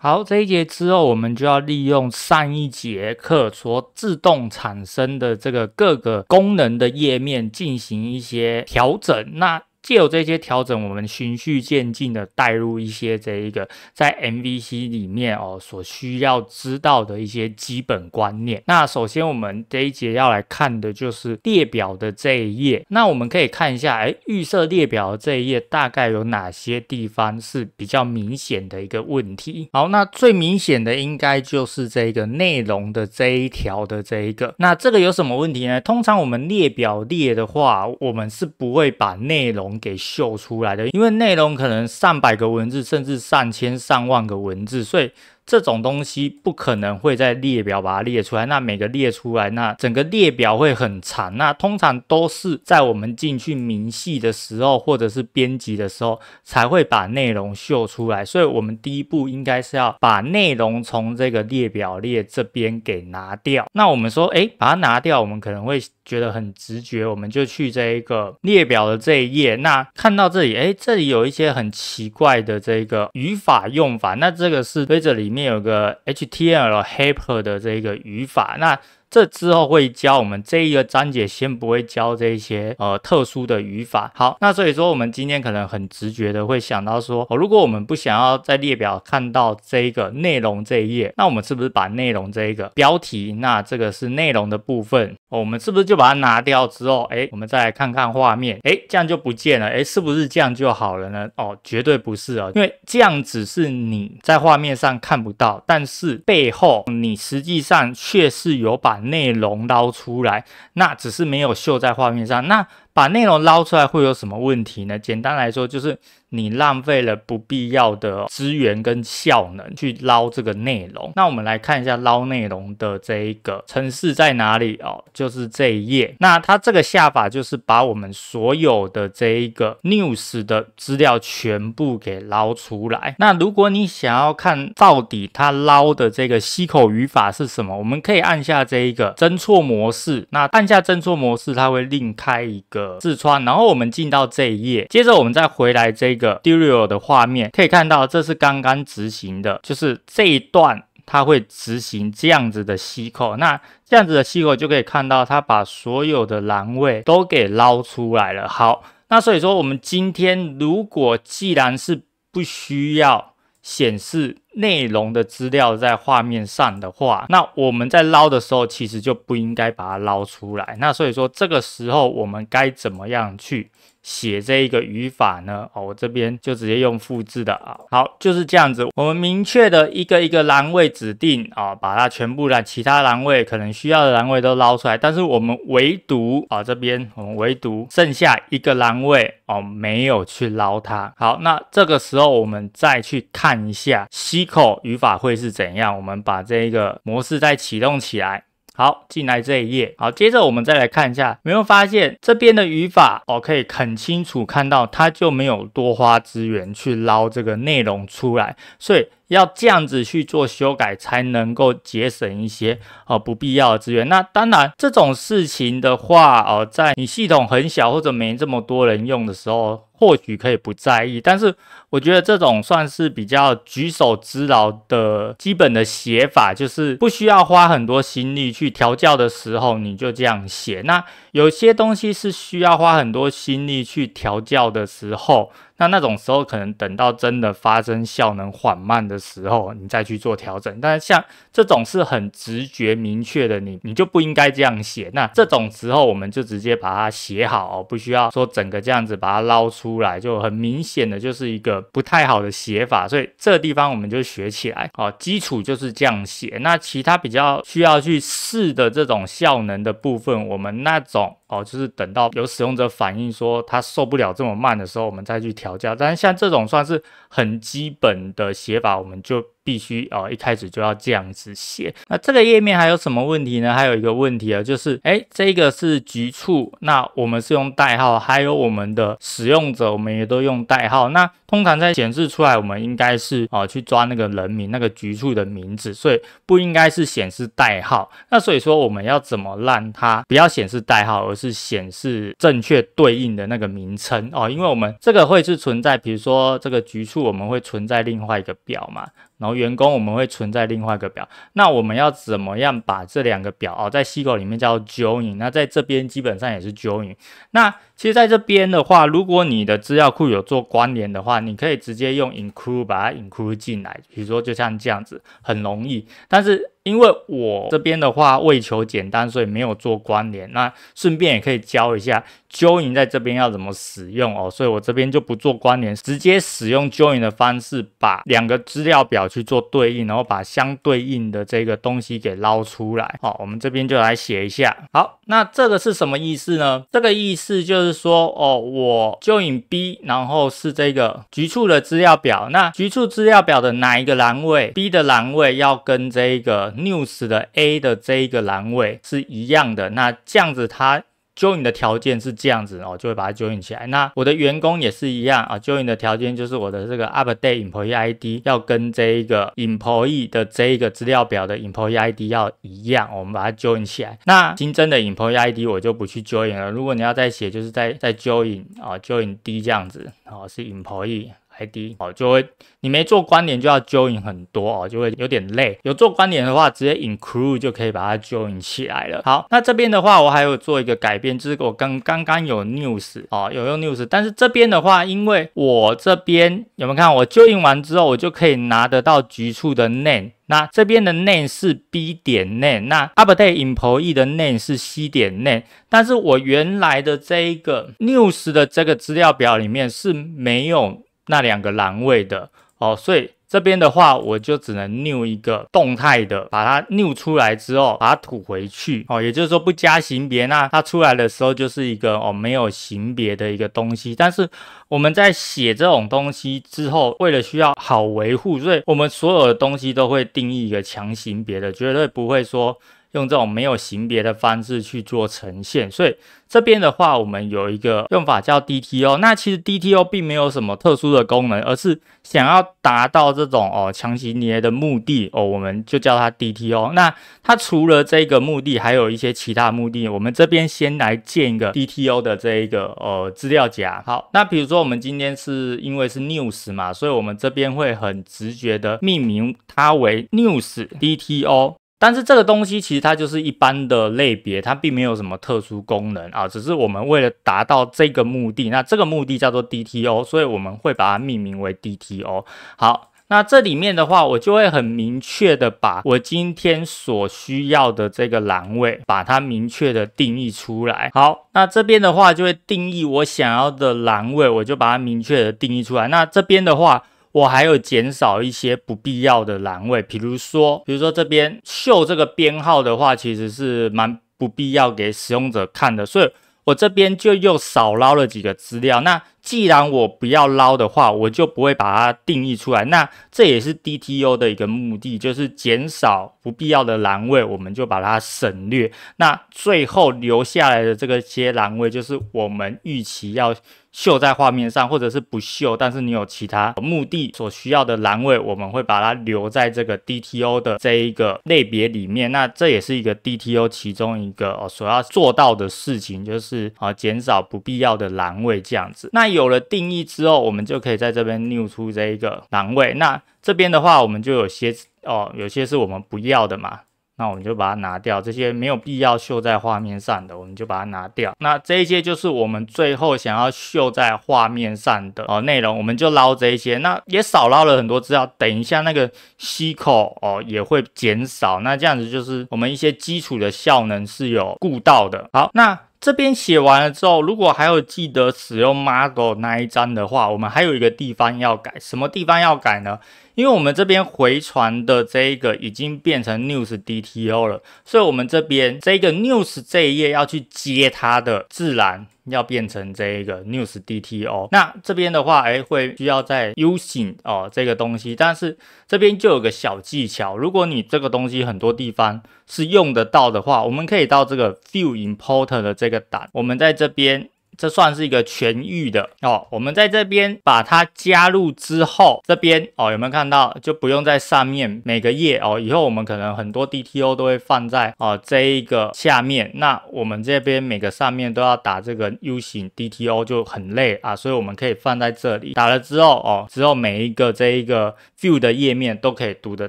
好，这一节之后，我们就要利用上一节课所自动产生的这个各个功能的页面进行一些调整。那借由这些调整，我们循序渐进的带入一些这一个在 MVC 里面哦所需要知道的一些基本观念。那首先我们这一节要来看的就是列表的这一页。那我们可以看一下，哎，预设列表的这一页大概有哪些地方是比较明显的一个问题？好，那最明显的应该就是这个内容的这一条的这一个。那这个有什么问题呢？通常我们列表列的话，我们是不会把内容。给秀出来的，因为内容可能上百个文字，甚至上千上万个文字，所以。这种东西不可能会在列表把它列出来，那每个列出来，那整个列表会很长。那通常都是在我们进去明细的时候，或者是编辑的时候，才会把内容秀出来。所以，我们第一步应该是要把内容从这个列表列这边给拿掉。那我们说，哎，把它拿掉，我们可能会觉得很直觉，我们就去这一个列表的这一页。那看到这里，哎，这里有一些很奇怪的这个语法用法。那这个是规这里面。你有个 HTML helper 的这个语法，那。这之后会教我们这一个章节，先不会教这些呃特殊的语法。好，那所以说我们今天可能很直觉的会想到说，哦，如果我们不想要在列表看到这一个内容这一页，那我们是不是把内容这一个标题，那这个是内容的部分，哦，我们是不是就把它拿掉之后，哎，我们再来看看画面，哎，这样就不见了，哎，是不是这样就好了呢？哦，绝对不是啊，因为这样只是你在画面上看不到，但是背后你实际上却是有把。内容捞出来，那只是没有秀在画面上，那。把内容捞出来会有什么问题呢？简单来说就是你浪费了不必要的资源跟效能去捞这个内容。那我们来看一下捞内容的这一个城市在哪里哦，就是这一页。那它这个下法就是把我们所有的这一个 news 的资料全部给捞出来。那如果你想要看到底它捞的这个吸口语法是什么，我们可以按下这一个侦错模式。那按下侦错模式，它会另开一个。试穿，然后我们进到这一页，接着我们再回来这个 Duro 的画面，可以看到这是刚刚执行的，就是这一段它会执行这样子的吸口，那这样子的吸口就可以看到它把所有的栏位都给捞出来了。好，那所以说我们今天如果既然是不需要。显示内容的资料在画面上的话，那我们在捞的时候其实就不应该把它捞出来。那所以说，这个时候我们该怎么样去？写这一个语法呢，哦，我这边就直接用复制的啊，好，就是这样子，我们明确的一个一个栏位指定啊，把它全部的其他栏位可能需要的栏位都捞出来，但是我们唯独啊这边我们唯独剩下一个栏位哦，没有去捞它。好，那这个时候我们再去看一下 C 口语法会是怎样，我们把这一个模式再启动起来。好，进来这一页。好，接着我们再来看一下，有没有发现这边的语法？哦，可以很清楚看到，它就没有多花资源去捞这个内容出来，所以。要这样子去做修改，才能够节省一些呃不必要的资源。那当然这种事情的话，呃，在你系统很小或者没这么多人用的时候，或许可以不在意。但是我觉得这种算是比较举手之劳的基本的写法，就是不需要花很多心力去调教的时候，你就这样写。那有些东西是需要花很多心力去调教的时候。那那种时候，可能等到真的发生效能缓慢的时候，你再去做调整。但是像这种是很直觉明确的，你你就不应该这样写。那这种时候，我们就直接把它写好哦，不需要说整个这样子把它捞出来，就很明显的就是一个不太好的写法。所以这个地方我们就学起来哦，基础就是这样写。那其他比较需要去试的这种效能的部分，我们那种。哦，就是等到有使用者反映说他受不了这么慢的时候，我们再去调价。但是像这种算是很基本的写法，我们就。必须哦一开始就要这样子写。那这个页面还有什么问题呢？还有一个问题啊，就是哎，这个是局处，那我们是用代号，还有我们的使用者，我们也都用代号。那通常在显示出来，我们应该是哦去抓那个人名，那个局处的名字，所以不应该是显示代号。那所以说，我们要怎么让它不要显示代号，而是显示正确对应的那个名称哦？因为我们这个会是存在，比如说这个局处，我们会存在另外一个表嘛，然后。员工我们会存在另外一个表，那我们要怎么样把这两个表哦，在 SQL 里面叫 JOIN，那在这边基本上也是 JOIN，那。其实在这边的话，如果你的资料库有做关联的话，你可以直接用 include 把它 include 进来，比如说就像这样子，很容易。但是因为我这边的话为求简单，所以没有做关联。那顺便也可以教一下 join 在这边要怎么使用哦，所以我这边就不做关联，直接使用 join 的方式把两个资料表去做对应，然后把相对应的这个东西给捞出来。好，我们这边就来写一下。好，那这个是什么意思呢？这个意思就是。是说哦，我就引 B，然后是这个局促的资料表。那局促资料表的哪一个栏位 B 的栏位，要跟这个 news 的 A 的这一个栏位是一样的。那这样子它。join 的条件是这样子哦，就会把它 join 起来。那我的员工也是一样啊，join 的条件就是我的这个 update employee ID 要跟这一个 employee 的这一个资料表的 employee ID 要一样，我们把它 join 起来。那新增的 employee ID 我就不去 join 了。如果你要再写，就是在在 join 啊，join d 这样子哦，是 employee。ID 哦就会，你没做关联就要 join 很多哦就会有点累。有做关联的话，直接 include 就可以把它 join 起来了。好，那这边的话我还有做一个改变，就是我刚刚刚有 news 哦有用 news，但是这边的话，因为我这边有没有看，我 join 完之后我就可以拿得到局处的 name。那这边的 name 是 B 点 name，那 update employee 的 name 是 C 点 name，但是我原来的这一个 news 的这个资料表里面是没有。那两个栏位的哦，所以这边的话，我就只能 new 一个动态的，把它 new 出来之后，把它吐回去哦，也就是说不加型别，那它出来的时候就是一个哦没有型别的一个东西。但是我们在写这种东西之后，为了需要好维护，所以我们所有的东西都会定义一个强型别的，绝对不会说。用这种没有型别的方式去做呈现，所以这边的话，我们有一个用法叫 DTO。那其实 DTO 并没有什么特殊的功能，而是想要达到这种哦强行捏的目的哦，我们就叫它 DTO。那它除了这个目的，还有一些其他目的。我们这边先来建一个 DTO 的这一个呃资料夹。好，那比如说我们今天是因为是 news 嘛，所以我们这边会很直觉的命名它为 news DTO。但是这个东西其实它就是一般的类别，它并没有什么特殊功能啊，只是我们为了达到这个目的，那这个目的叫做 DTO，所以我们会把它命名为 DTO。好，那这里面的话，我就会很明确的把我今天所需要的这个栏位，把它明确的定义出来。好，那这边的话就会定义我想要的栏位，我就把它明确的定义出来。那这边的话。我还有减少一些不必要的栏位，比如说，比如说这边秀这个编号的话，其实是蛮不必要给使用者看的，所以我这边就又少捞了几个资料。那既然我不要捞的话，我就不会把它定义出来。那这也是 D T O 的一个目的，就是减少不必要的栏位，我们就把它省略。那最后留下来的这个些栏位，就是我们预期要秀在画面上，或者是不秀。但是你有其他目的所需要的栏位，我们会把它留在这个 D T O 的这一个类别里面。那这也是一个 D T O 其中一个所要做到的事情，就是啊减少不必要的栏位这样子。那有了定义之后，我们就可以在这边 new 出这一个栏位。那这边的话，我们就有些哦，有些是我们不要的嘛，那我们就把它拿掉。这些没有必要秀在画面上的，我们就把它拿掉。那这一些就是我们最后想要秀在画面上的哦内容，我们就捞这一些。那也少捞了很多资料，等一下那个吸口哦也会减少。那这样子就是我们一些基础的效能是有顾到的。好，那。这边写完了之后，如果还有记得使用 model 那一张的话，我们还有一个地方要改，什么地方要改呢？因为我们这边回传的这一个已经变成 News DTO 了，所以我们这边这个 News 这一页要去接它的，自然要变成这一个 News DTO。那这边的话，哎，会需要在 Using 哦这个东西，但是这边就有个小技巧，如果你这个东西很多地方是用得到的话，我们可以到这个 View Import 的这个档，我们在这边。这算是一个全域的哦。我们在这边把它加入之后，这边哦有没有看到？就不用在上面每个页哦。以后我们可能很多 D T O 都会放在哦这一个下面。那我们这边每个上面都要打这个 U 型 D T O 就很累啊，所以我们可以放在这里打了之后哦，之后每一个这一个 View 的页面都可以读得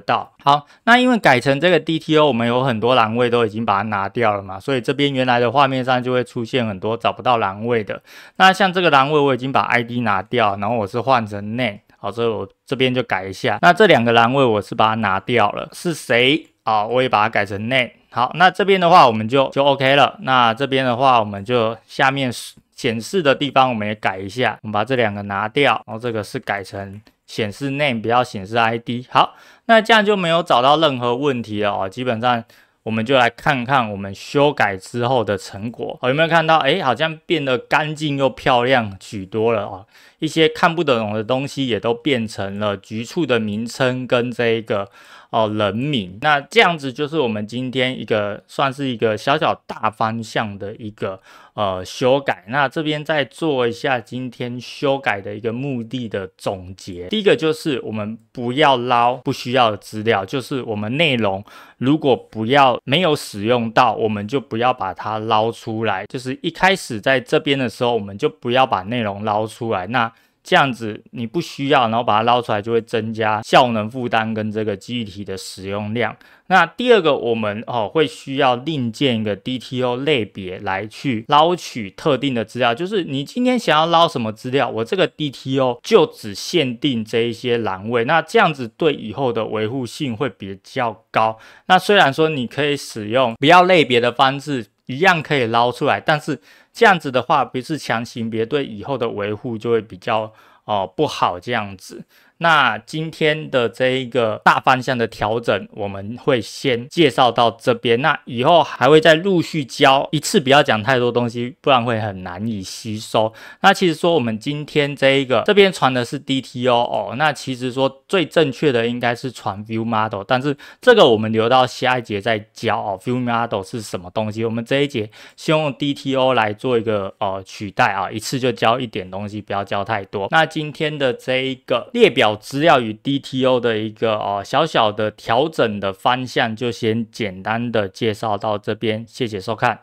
到。好，那因为改成这个 DTO，我们有很多栏位都已经把它拿掉了嘛，所以这边原来的画面上就会出现很多找不到栏位的。那像这个栏位，我已经把 ID 拿掉，然后我是换成 name。好，以我这边就改一下。那这两个栏位我是把它拿掉了，是谁啊？我也把它改成 name。好，那这边的话我们就就 OK 了。那这边的话，我们就下面显示的地方我们也改一下，我们把这两个拿掉，然后这个是改成。显示 name，不要显示 ID。好，那这样就没有找到任何问题了哦。基本上，我们就来看看我们修改之后的成果，有没有看到？哎，好像变得干净又漂亮许多了哦。一些看不懂的东西也都变成了局促的名称跟这个。哦，人民，那这样子就是我们今天一个算是一个小小大方向的一个呃修改。那这边再做一下今天修改的一个目的的总结。第一个就是我们不要捞不需要的资料，就是我们内容如果不要没有使用到，我们就不要把它捞出来。就是一开始在这边的时候，我们就不要把内容捞出来。那这样子你不需要，然后把它捞出来，就会增加效能负担跟这个机体的使用量。那第二个，我们哦会需要另建一个 DTO 类别来去捞取特定的资料，就是你今天想要捞什么资料，我这个 DTO 就只限定这一些栏位。那这样子对以后的维护性会比较高。那虽然说你可以使用不要类别的方式一样可以捞出来，但是。这样子的话，不是强行，别对以后的维护就会比较哦不好这样子。那今天的这一个大方向的调整，我们会先介绍到这边。那以后还会再陆续教，一次不要讲太多东西，不然会很难以吸收。那其实说我们今天这一个这边传的是 DTO 哦，那其实说最正确的应该是传 ViewModel，但是这个我们留到下一节再教。ViewModel 是什么东西？我们这一节先用 DTO 来做一个呃取代啊，一次就教一点东西，不要教太多。那今天的这一个列表。资料与 DTO 的一个哦小小的调整的方向，就先简单的介绍到这边，谢谢收看。